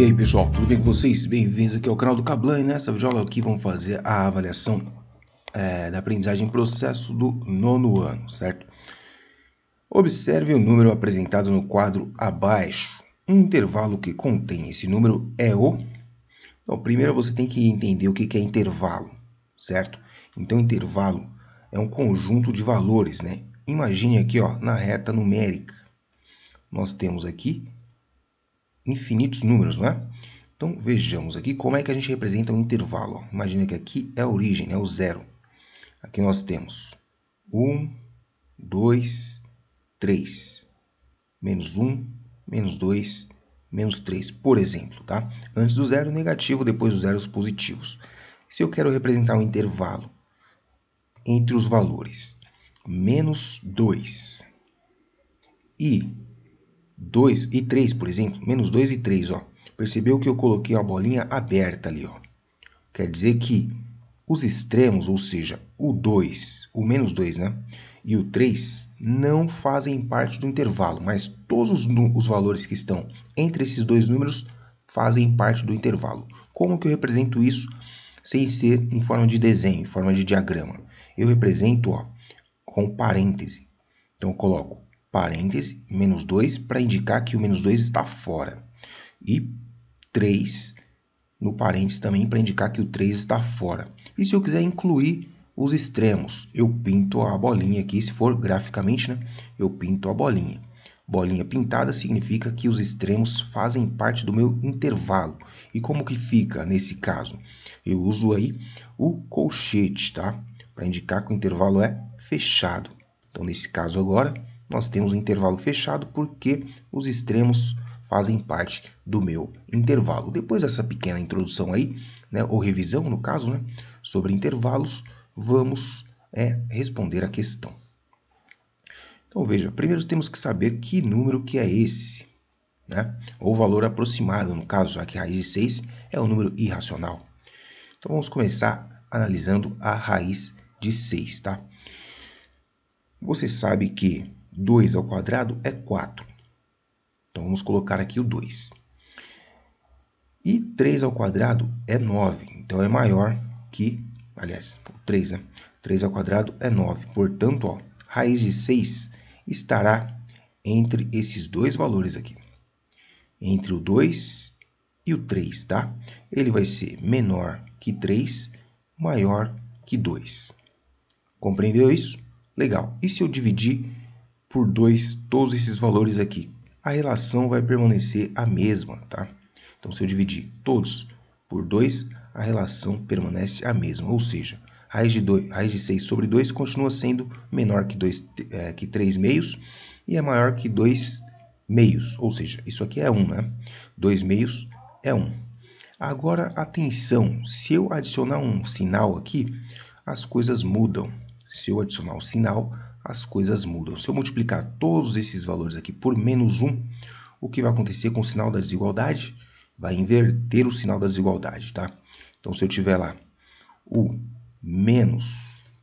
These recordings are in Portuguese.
E aí pessoal, tudo bem com vocês? Bem-vindos aqui ao canal do Cablan e nessa videoaula aqui vamos fazer a avaliação é, da aprendizagem em processo do nono ano, certo? Observe o número apresentado no quadro abaixo. Um intervalo que contém esse número é o... Então, primeiro você tem que entender o que é intervalo, certo? Então, intervalo é um conjunto de valores, né? Imagine aqui, ó, na reta numérica. Nós temos aqui infinitos números, não é? Então vejamos aqui como é que a gente representa um intervalo. Imagina que aqui é a origem, é o zero. Aqui nós temos 1, 2, 3, menos 1, menos 2, menos 3, por exemplo. Tá? Antes do zero, negativo, depois dos zeros positivos. Se eu quero representar um intervalo entre os valores menos 2 e 2 e 3, por exemplo, menos 2 e 3, ó. Percebeu que eu coloquei a bolinha aberta ali, ó. Quer dizer que os extremos, ou seja, o 2, o menos 2, né? E o 3 não fazem parte do intervalo, mas todos os, os valores que estão entre esses dois números fazem parte do intervalo. Como que eu represento isso sem ser em forma de desenho, em forma de diagrama? Eu represento ó, com parêntese. Então, eu coloco parêntese, menos 2, para indicar que o menos 2 está fora. E 3 no parênteses também para indicar que o 3 está fora. E se eu quiser incluir os extremos, eu pinto a bolinha aqui, se for graficamente, né? Eu pinto a bolinha. Bolinha pintada significa que os extremos fazem parte do meu intervalo. E como que fica nesse caso? Eu uso aí o colchete, tá? Para indicar que o intervalo é fechado. Então, nesse caso agora, nós temos um intervalo fechado porque os extremos fazem parte do meu intervalo. Depois dessa pequena introdução aí, né, ou revisão no caso, né, sobre intervalos, vamos é, responder a questão. Então veja, primeiro temos que saber que número que é esse, né? ou valor aproximado, no caso, já que raiz de 6 é um número irracional. Então vamos começar analisando a raiz de 6, tá? Você sabe que 2 ao quadrado é 4. Então, vamos colocar aqui o 2. E 3 ao quadrado é 9, então é maior que, aliás, 3, né? 3 ao quadrado é 9. Portanto, ó, raiz de 6 estará entre esses dois valores aqui. Entre o 2 e o 3, tá? Ele vai ser menor que 3, maior que 2. Compreendeu isso? Legal. E se eu dividir por 2 todos esses valores aqui. A relação vai permanecer a mesma, tá? Então, se eu dividir todos por 2, a relação permanece a mesma, ou seja, raiz de, 2, raiz de 6 sobre 2 continua sendo menor que, 2, é, eh, que 3 meios e é maior que 2 meios, ou seja, isso aqui é 1, né? 2 meios é 1. Agora, atenção, se eu adicionar um sinal aqui, as coisas mudam. Se eu adicionar o um sinal, as coisas mudam. Se eu multiplicar todos esses valores aqui por menos 1, o que vai acontecer com o sinal da desigualdade? Vai inverter o sinal da desigualdade, tá? Então, se eu tiver lá o menos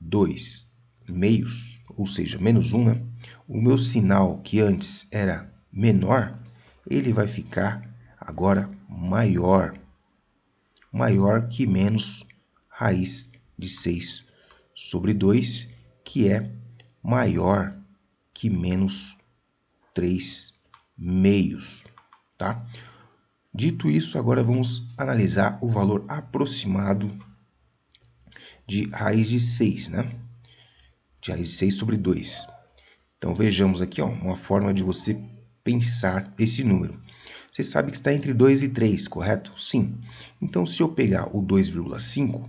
2 meios, ou seja, menos 1, né? o meu sinal que antes era menor, ele vai ficar agora maior. Maior que menos raiz de 6 sobre 2, que é maior que menos 3 meios, tá? Dito isso, agora vamos analisar o valor aproximado de raiz de 6, né? De raiz de 6 sobre 2. Então, vejamos aqui ó, uma forma de você pensar esse número. Você sabe que está entre 2 e 3, correto? Sim. Então, se eu pegar o 2,5,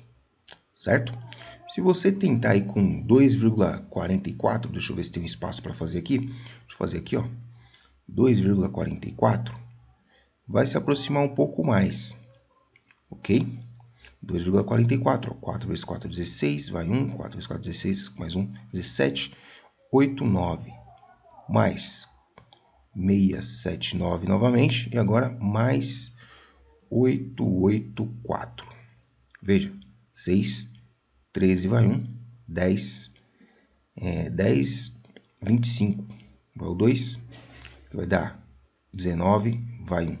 certo? Se você tentar aí com 2,44, deixa eu ver se tem um espaço para fazer aqui. Deixa eu fazer aqui, ó. 2,44 vai se aproximar um pouco mais, ok? 2,44, 4 vezes 4 é 16, vai 1, 4 vezes 4 é 16, mais 1, 17, 8, 9, mais 679 novamente, e agora mais 884. Veja, 6, 13 vai 1, 10, é, 10, 25 vai o 2, vai dar 19, vai 1.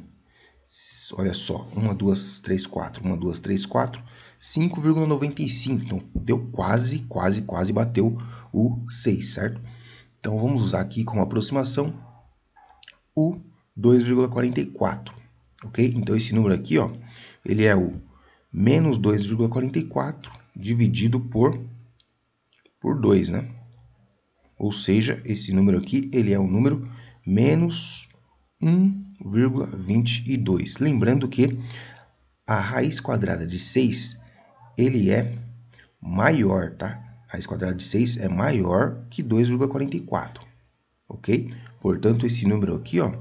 Olha só, 1, 2, 3, 4, 1, 2, 3, 4, 5,95. Então, deu quase, quase, quase bateu o 6, certo? Então, vamos usar aqui como aproximação o 2,44, ok? Então, esse número aqui, ó, ele é o menos 2,44 dividido por, por 2, né? Ou seja, esse número aqui ele é o número menos 1,22. Lembrando que a raiz quadrada de 6 ele é maior, tá? A raiz quadrada de 6 é maior que 2,44, ok? Portanto, esse número aqui, ó,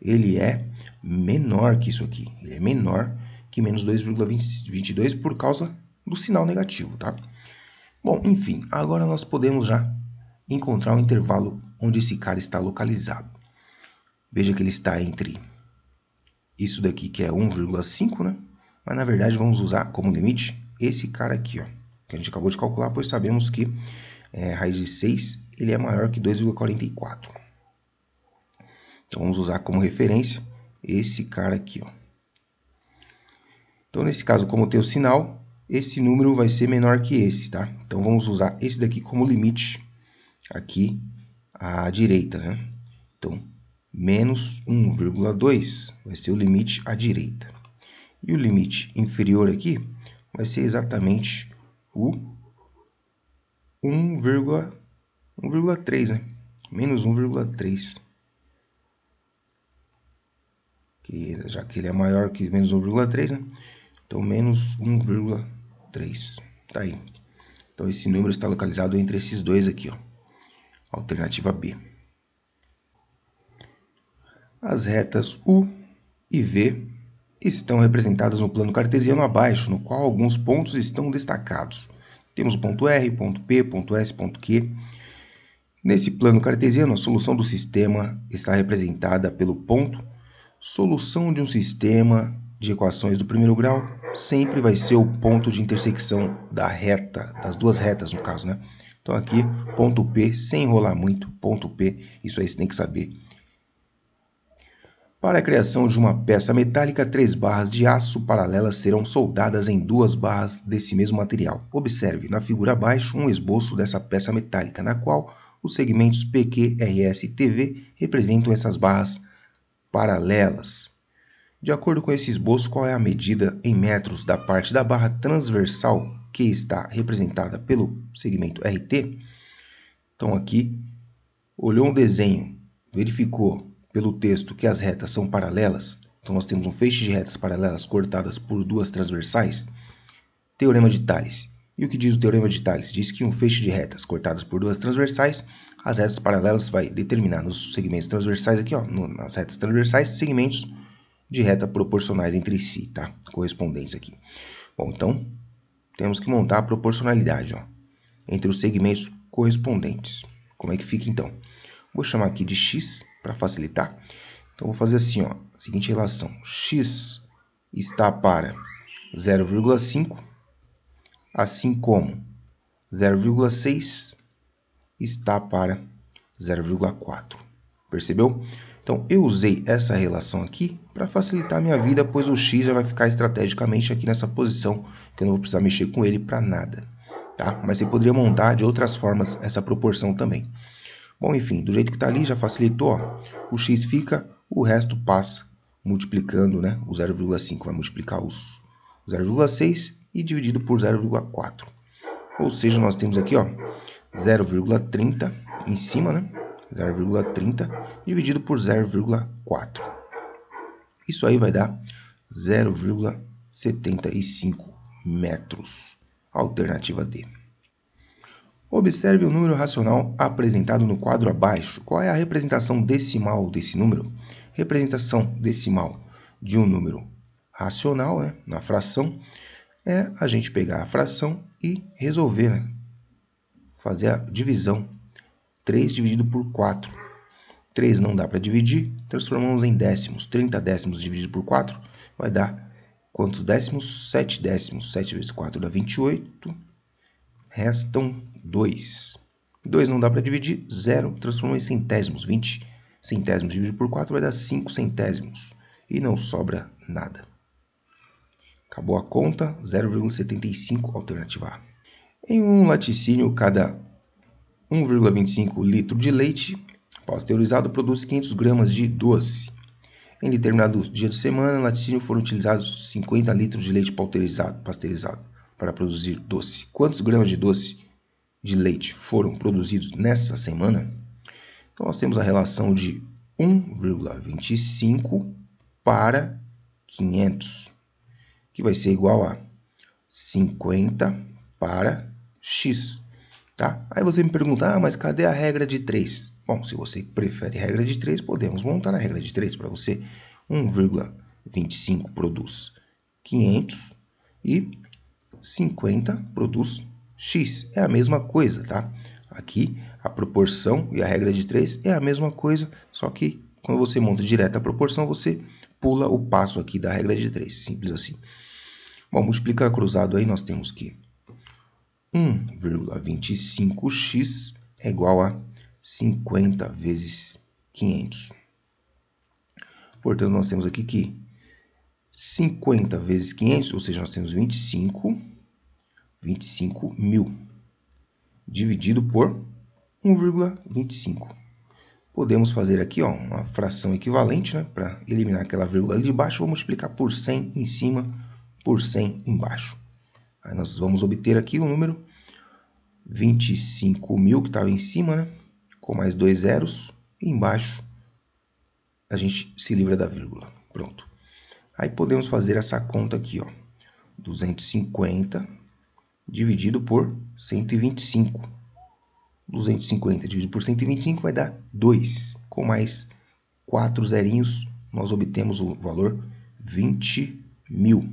ele é menor que isso aqui. Ele é menor que menos 2,22 por causa do sinal negativo, tá? Bom, enfim, agora nós podemos já encontrar o intervalo onde esse cara está localizado. Veja que ele está entre isso daqui que é 1,5, né? Mas na verdade vamos usar como limite esse cara aqui, ó, que a gente acabou de calcular, pois sabemos que é, raiz de 6 ele é maior que 2,44. Então vamos usar como referência esse cara aqui, ó. Então nesse caso, como tem o sinal, esse número vai ser menor que esse, tá? Então vamos usar esse daqui como limite aqui à direita, né? Então, menos 1,2 vai ser o limite à direita. E o limite inferior aqui vai ser exatamente o 1,3, né? Menos 1,3. Que, já que ele é maior que menos 1,3, né? Então, menos 1,3 3. Tá aí. Então esse número está localizado entre esses dois aqui, ó. Alternativa B. As retas U e V estão representadas no plano cartesiano abaixo, no qual alguns pontos estão destacados. Temos o ponto R, ponto P, ponto S, ponto Q. Nesse plano cartesiano, a solução do sistema está representada pelo ponto solução de um sistema de equações do primeiro grau sempre vai ser o ponto de intersecção da reta, das duas retas no caso, né? Então aqui, ponto P, sem enrolar muito, ponto P, isso aí você tem que saber. Para a criação de uma peça metálica, três barras de aço paralelas serão soldadas em duas barras desse mesmo material. Observe na figura abaixo um esboço dessa peça metálica, na qual os segmentos PQ, RS e TV representam essas barras paralelas. De acordo com esse esboço, qual é a medida em metros da parte da barra transversal que está representada pelo segmento RT? Então aqui, olhou um desenho, verificou pelo texto que as retas são paralelas, então nós temos um feixe de retas paralelas cortadas por duas transversais. Teorema de Thales. E o que diz o teorema de Thales? Diz que um feixe de retas cortadas por duas transversais, as retas paralelas vai determinar nos segmentos transversais aqui, ó, nas retas transversais, segmentos de reta proporcionais entre si, tá? Correspondência aqui. Bom, então, temos que montar a proporcionalidade, ó, entre os segmentos correspondentes. Como é que fica, então? Vou chamar aqui de x para facilitar. Então, vou fazer assim, ó, seguinte relação. x está para 0,5, assim como 0,6 está para 0,4. Percebeu? Então, eu usei essa relação aqui para facilitar a minha vida, pois o X já vai ficar estrategicamente aqui nessa posição, que eu não vou precisar mexer com ele para nada, tá? Mas você poderia montar de outras formas essa proporção também. Bom, enfim, do jeito que está ali já facilitou, ó. o X fica, o resto passa multiplicando, né? O 0,5 vai multiplicar os 0,6 e dividido por 0,4. Ou seja, nós temos aqui, ó, 0,30 em cima, né? 0,30 dividido por 0,4. Isso aí vai dar 0,75 metros. Alternativa D. Observe o número racional apresentado no quadro abaixo. Qual é a representação decimal desse número? Representação decimal de um número racional, né, na fração, é a gente pegar a fração e resolver, né, fazer a divisão. 3 dividido por 4 3 não dá para dividir, transformamos em décimos. 30 décimos dividido por 4 vai dar quantos décimos? 7 décimos. 7 vezes 4 dá 28. Restam 2. 2 não dá para dividir, 0. Transforma em centésimos. 20 centésimos dividido por 4 vai dar 5 centésimos. E não sobra nada. Acabou a conta, 0,75 alternativa A. Em um laticínio, cada 1,25 litro de leite Pasteurizado produz 500 gramas de doce. Em determinados dias de semana, no laticínio foram utilizados 50 litros de leite pasteurizado, pasteurizado para produzir doce. Quantos gramas de doce de leite foram produzidos nessa semana? Então, nós temos a relação de 1,25 para 500, que vai ser igual a 50 para x. Tá? Aí você me pergunta, ah, mas cadê a regra de 3? Bom, se você prefere regra de 3, podemos montar a regra de 3 para você. 1,25 produz 500 e 50 produz x. É a mesma coisa, tá? Aqui a proporção e a regra de 3 é a mesma coisa, só que quando você monta direto a proporção, você pula o passo aqui da regra de 3. Simples assim. Bom, multiplicar cruzado aí nós temos que 1,25x é igual a 50 vezes 500. Portanto, nós temos aqui que 50 vezes 500, ou seja, nós temos 25, 25 mil, dividido por 1,25. Podemos fazer aqui ó, uma fração equivalente, né, para eliminar aquela vírgula ali de baixo, vamos multiplicar por 100 em cima, por 100 embaixo. Aí nós vamos obter aqui o número 25 mil, que estava em cima, né? com mais dois zeros e embaixo a gente se livra da vírgula. Pronto. Aí podemos fazer essa conta aqui, ó. 250 dividido por 125. 250 dividido por 125 vai dar 2. Com mais 4 zerinhos, nós obtemos o valor 20 mil.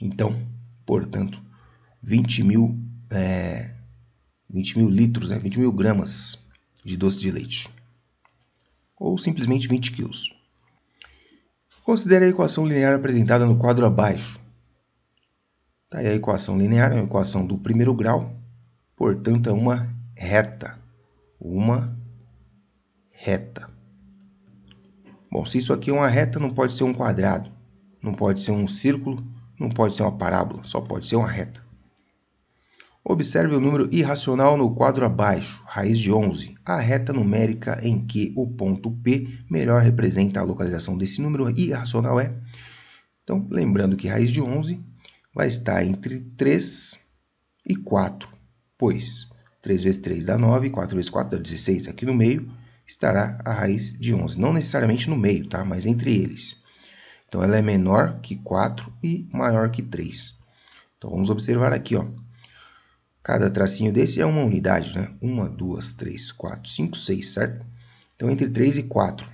Então, portanto, 20 mil, é, 20 mil litros, né? 20 mil gramas de doce de leite, ou simplesmente 20 quilos. Considere a equação linear apresentada no quadro abaixo. Tá, a equação linear é uma equação do primeiro grau, portanto é uma reta. Uma reta. Bom, se isso aqui é uma reta, não pode ser um quadrado, não pode ser um círculo, não pode ser uma parábola, só pode ser uma reta. Observe o número irracional no quadro abaixo, raiz de 11, a reta numérica em que o ponto P melhor representa a localização desse número irracional é. Então, lembrando que raiz de 11 vai estar entre 3 e 4, pois 3 vezes 3 dá 9, 4 vezes 4 dá 16, aqui no meio estará a raiz de 11, não necessariamente no meio, tá? mas entre eles. Então, ela é menor que 4 e maior que 3. Então, vamos observar aqui, ó. Cada tracinho desse é uma unidade, né? Uma, duas, três, quatro, cinco, seis, certo? Então, entre três e quatro.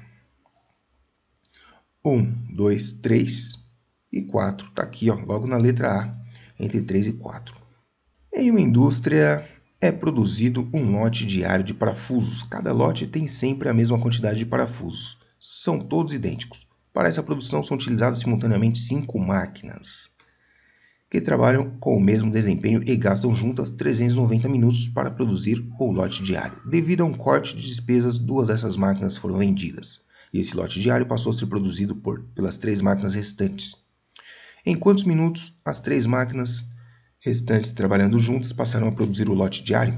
Um, dois, três e quatro. tá aqui, ó, logo na letra A, entre três e quatro. Em uma indústria, é produzido um lote diário de parafusos. Cada lote tem sempre a mesma quantidade de parafusos. São todos idênticos. Para essa produção, são utilizadas simultaneamente cinco máquinas que trabalham com o mesmo desempenho e gastam juntas 390 minutos para produzir o lote diário. Devido a um corte de despesas, duas dessas máquinas foram vendidas, e esse lote diário passou a ser produzido por, pelas três máquinas restantes. Em quantos minutos as três máquinas restantes trabalhando juntas passaram a produzir o lote diário?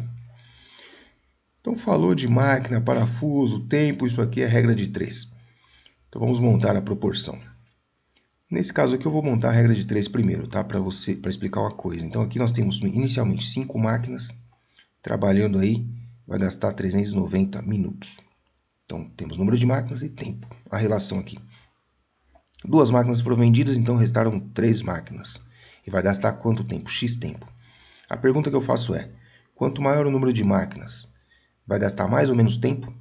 Então falou de máquina, parafuso, tempo, isso aqui é regra de três. Então vamos montar a proporção. Nesse caso aqui eu vou montar a regra de 3 primeiro, tá? Para você, para explicar uma coisa. Então aqui nós temos inicialmente 5 máquinas trabalhando aí, vai gastar 390 minutos. Então temos número de máquinas e tempo. A relação aqui. Duas máquinas foram vendidas, então restaram três máquinas. E vai gastar quanto tempo? X tempo. A pergunta que eu faço é: quanto maior o número de máquinas, vai gastar mais ou menos tempo?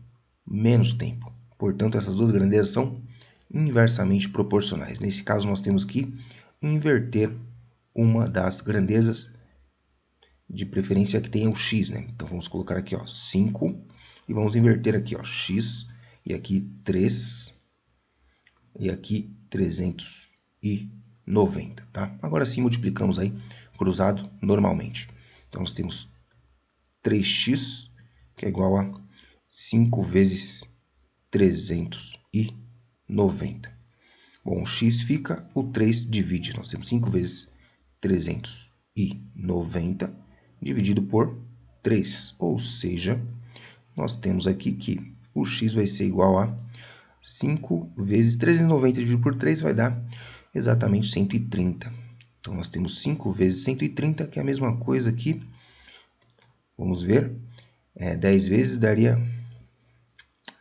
Menos tempo. Portanto, essas duas grandezas são inversamente proporcionais. Nesse caso, nós temos que inverter uma das grandezas, de preferência que tenha o x, né? Então, vamos colocar aqui, ó, 5, e vamos inverter aqui, ó, x, e aqui 3, e aqui 390, tá? Agora sim, multiplicamos aí, cruzado, normalmente. Então, nós temos 3x, que é igual a 5 vezes 390. 90. Bom, o x fica, o 3 divide. Nós temos 5 vezes 390 dividido por 3. Ou seja, nós temos aqui que o x vai ser igual a 5 vezes 390 dividido por 3 vai dar exatamente 130. Então, nós temos 5 vezes 130, que é a mesma coisa que, vamos ver, é, 10 vezes daria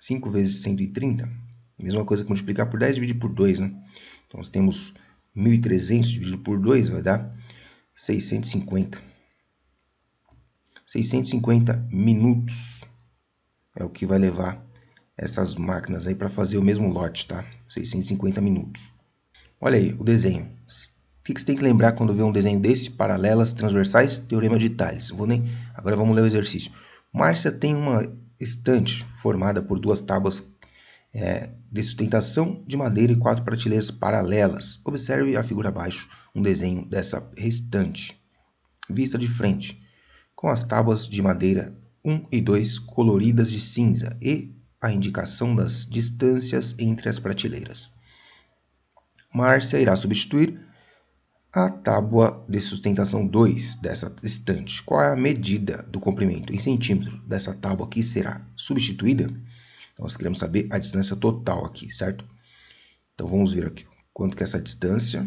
5 vezes 130 Mesma coisa que multiplicar por 10 dividido por 2, né? Então, nós temos 1.300 dividido por 2 vai dar 650. 650 minutos é o que vai levar essas máquinas aí para fazer o mesmo lote, tá? 650 minutos. Olha aí o desenho. O que, você tem que lembrar quando vê um desenho desse? Paralelas, transversais, teorema de Thales. Vou nem... Agora vamos ler o exercício. Márcia tem uma estante formada por duas tábuas é, de sustentação de madeira e quatro prateleiras paralelas. Observe a figura abaixo, um desenho dessa restante. Vista de frente, com as tábuas de madeira 1 e 2 coloridas de cinza e a indicação das distâncias entre as prateleiras. Márcia irá substituir a tábua de sustentação 2 dessa estante. Qual é a medida do comprimento em centímetro dessa tábua que será substituída? Então, nós queremos saber a distância total aqui, certo? Então, vamos ver aqui. Quanto que é essa distância?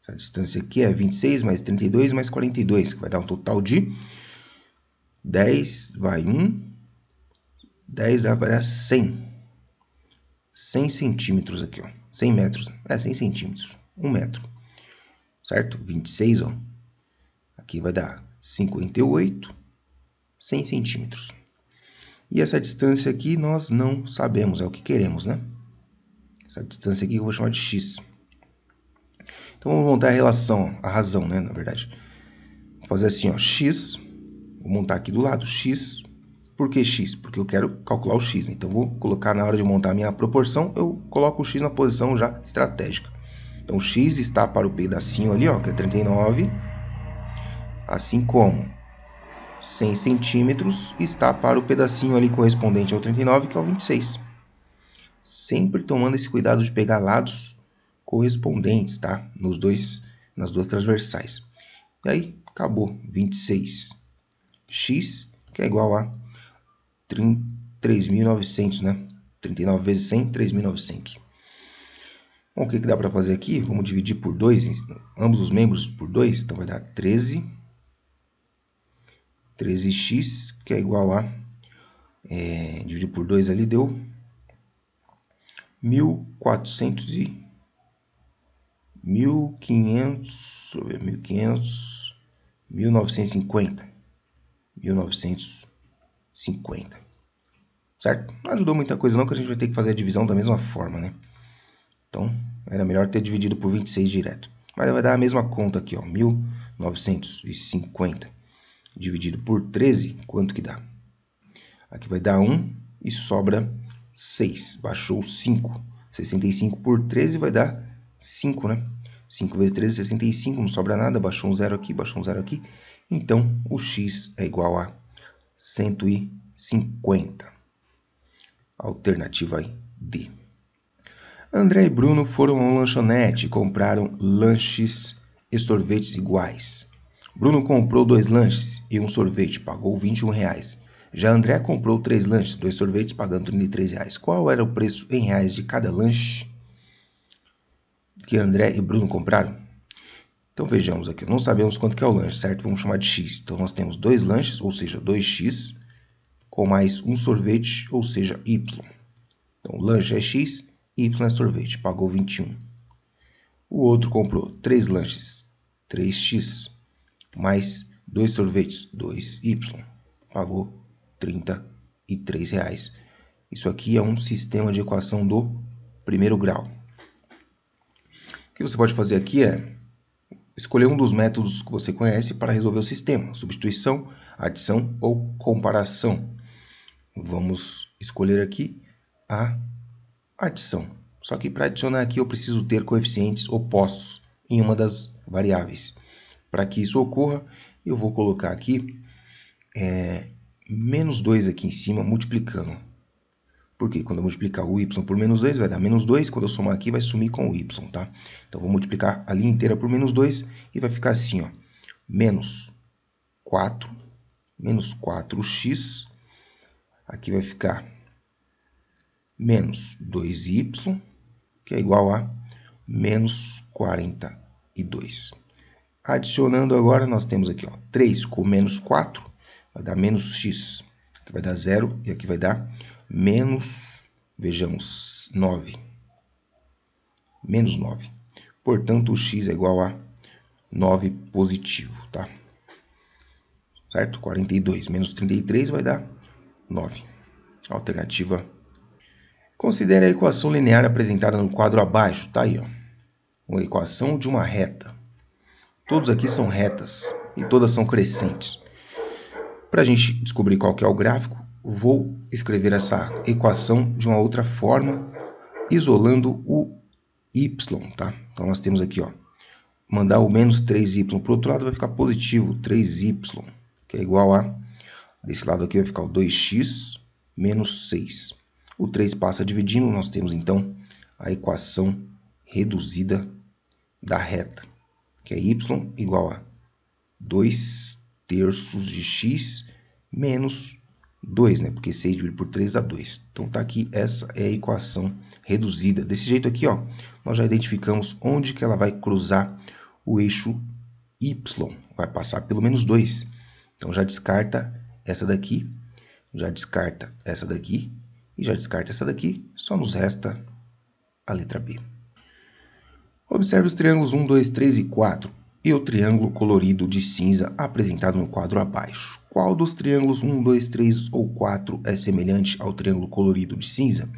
Essa distância aqui é 26 mais 32 mais 42, que vai dar um total de 10 vai 1, 10 vai dar 100. 100 centímetros aqui, ó. 100 metros, é 100 centímetros, 1 metro, certo? 26, ó. Aqui vai dar 58, 100 centímetros. E essa distância aqui nós não sabemos, é o que queremos, né? Essa distância aqui eu vou chamar de x. Então vamos montar a relação, a razão, né, na verdade. Vou fazer assim, ó, x, vou montar aqui do lado, x. Por que x? Porque eu quero calcular o x, né? então vou colocar na hora de montar a minha proporção, eu coloco o x na posição já estratégica. Então x está para o pedacinho ali, ó, que é 39, assim como 100 centímetros está para o pedacinho ali correspondente ao 39, que é o 26. Sempre tomando esse cuidado de pegar lados correspondentes, tá? Nos dois, nas duas transversais. E aí, acabou. 26. X, que é igual a 3.900, né? 39 vezes 100, 3.900. Bom, o que, que dá para fazer aqui? Vamos dividir por 2, ambos os membros por 2, então vai dar 13 13x, que é igual a, é, dividido por 2 ali, deu 1.400 e 1.500, ver, 1.500, 1.950, 1.950, certo? Não ajudou muita coisa não, que a gente vai ter que fazer a divisão da mesma forma, né? Então, era melhor ter dividido por 26 direto. Mas vai dar a mesma conta aqui, ó, 1.950 dividido por 13, quanto que dá? Aqui vai dar 1 e sobra 6, baixou 5. 65 por 13 vai dar 5, né? 5 vezes 13, 65, não sobra nada, baixou um zero aqui, baixou um zero aqui. Então, o x é igual a 150. Alternativa D. André e Bruno foram a um lanchonete e compraram lanches e sorvetes iguais. Bruno comprou dois lanches e um sorvete, pagou 21 reais. Já André comprou três lanches, dois sorvetes, pagando 33 reais. Qual era o preço em reais de cada lanche que André e Bruno compraram? Então vejamos aqui, não sabemos quanto que é o lanche, certo? Vamos chamar de x. Então nós temos dois lanches, ou seja, 2x, com mais um sorvete, ou seja, y. Então lanche é x, y é sorvete, pagou 21. O outro comprou três lanches, 3x mais dois sorvetes, 2Y, pagou R$ reais. Isso aqui é um sistema de equação do primeiro grau. O que você pode fazer aqui é escolher um dos métodos que você conhece para resolver o sistema: substituição, adição ou comparação. Vamos escolher aqui a adição. Só que para adicionar aqui eu preciso ter coeficientes opostos em uma das variáveis. Para que isso ocorra, eu vou colocar aqui é, menos 2 aqui em cima, multiplicando. Porque quando eu multiplicar o y por menos 2, vai dar menos 2. Quando eu somar aqui, vai sumir com o y, tá? Então, vou multiplicar a linha inteira por menos 2 e vai ficar assim, ó. Menos 4, menos 4x. Aqui vai ficar menos 2y, que é igual a menos 42. Adicionando agora, nós temos aqui ó, 3 com menos 4, vai dar menos x. Aqui vai dar 0 e aqui vai dar menos, vejamos, 9. Menos 9. Portanto, o x é igual a 9 positivo, tá? Certo? 42 menos 33 vai dar 9. Alternativa. Considere a equação linear apresentada no quadro abaixo, tá aí, ó. Uma equação de uma reta. Todos aqui são retas e todas são crescentes. Para a gente descobrir qual que é o gráfico, vou escrever essa equação de uma outra forma, isolando o y, tá? Então nós temos aqui, ó, mandar o menos 3y para o outro lado vai ficar positivo, 3y, que é igual a, desse lado aqui vai ficar o 2x menos 6. O 3 passa dividindo, nós temos então a equação reduzida da reta que é y igual a 2 terços de x menos 2, né? Porque 6 dividido por 3 dá 2. Então, tá aqui, essa é a equação reduzida. Desse jeito aqui, ó, nós já identificamos onde que ela vai cruzar o eixo y. Vai passar pelo menos 2. Então, já descarta essa daqui, já descarta essa daqui e já descarta essa daqui. Só nos resta a letra B. Observe os triângulos 1, 2, 3 e 4 e o triângulo colorido de cinza apresentado no quadro abaixo. Qual dos triângulos 1, 2, 3 ou 4 é semelhante ao triângulo colorido de cinza?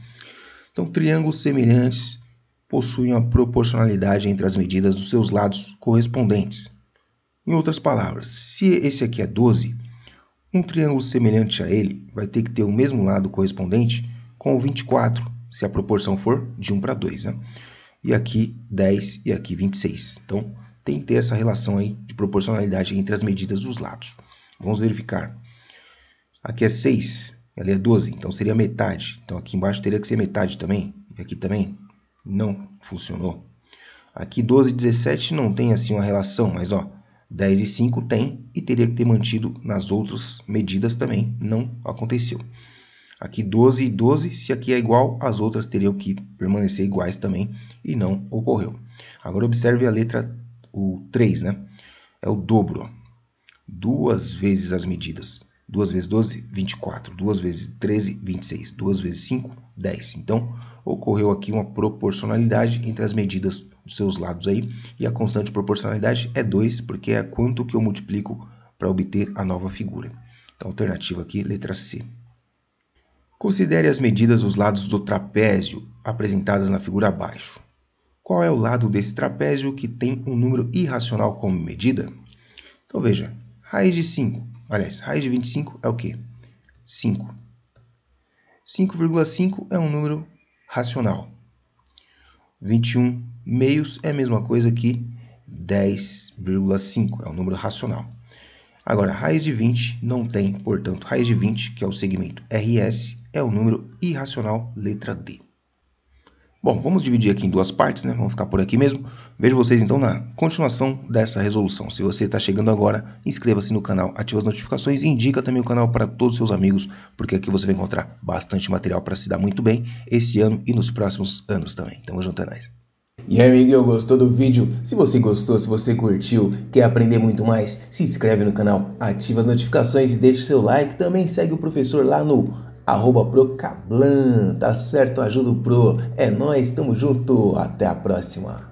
Então, triângulos semelhantes possuem a proporcionalidade entre as medidas dos seus lados correspondentes. Em outras palavras, se esse aqui é 12, um triângulo semelhante a ele vai ter que ter o mesmo lado correspondente com o 24, se a proporção for de 1 para 2. Né? e aqui 10 e aqui 26. Então, tem que ter essa relação aí de proporcionalidade entre as medidas dos lados. Vamos verificar. Aqui é 6, ali é 12, então seria metade. Então, aqui embaixo teria que ser metade também, e aqui também. Não funcionou. Aqui 12 e 17 não tem assim uma relação, mas ó, 10 e 5 tem e teria que ter mantido nas outras medidas também, não aconteceu. Aqui 12 e 12, se aqui é igual, as outras teriam que permanecer iguais também e não ocorreu. Agora observe a letra o 3, né? É o dobro. Duas vezes as medidas. 2 vezes 12, 24. 2 vezes 13, 26. 2 vezes 5, 10. Então, ocorreu aqui uma proporcionalidade entre as medidas dos seus lados aí. E a constante proporcionalidade é 2, porque é quanto que eu multiplico para obter a nova figura. Então, alternativa aqui, letra C. Considere as medidas dos lados do trapézio apresentadas na figura abaixo. Qual é o lado desse trapézio que tem um número irracional como medida? Então veja, raiz de 5, aliás, raiz de 25 é o quê? 5. 5,5 é um número racional. 21 meios é a mesma coisa que 10,5, é um número racional. Agora, raiz de 20 não tem, portanto, raiz de 20, que é o segmento RS, é o número irracional, letra D. Bom, vamos dividir aqui em duas partes, né? Vamos ficar por aqui mesmo. Vejo vocês então na continuação dessa resolução. Se você está chegando agora, inscreva-se no canal, ative as notificações e indica também o canal para todos os seus amigos, porque aqui você vai encontrar bastante material para se dar muito bem esse ano e nos próximos anos também. Tamo junto, é nóis. E aí, amigão, gostou do vídeo? Se você gostou, se você curtiu, quer aprender muito mais, se inscreve no canal, ativa as notificações e deixa o seu like. Também segue o professor lá no arroba Procablan, tá certo? Ajuda o Pro. É nós, tamo junto, até a próxima.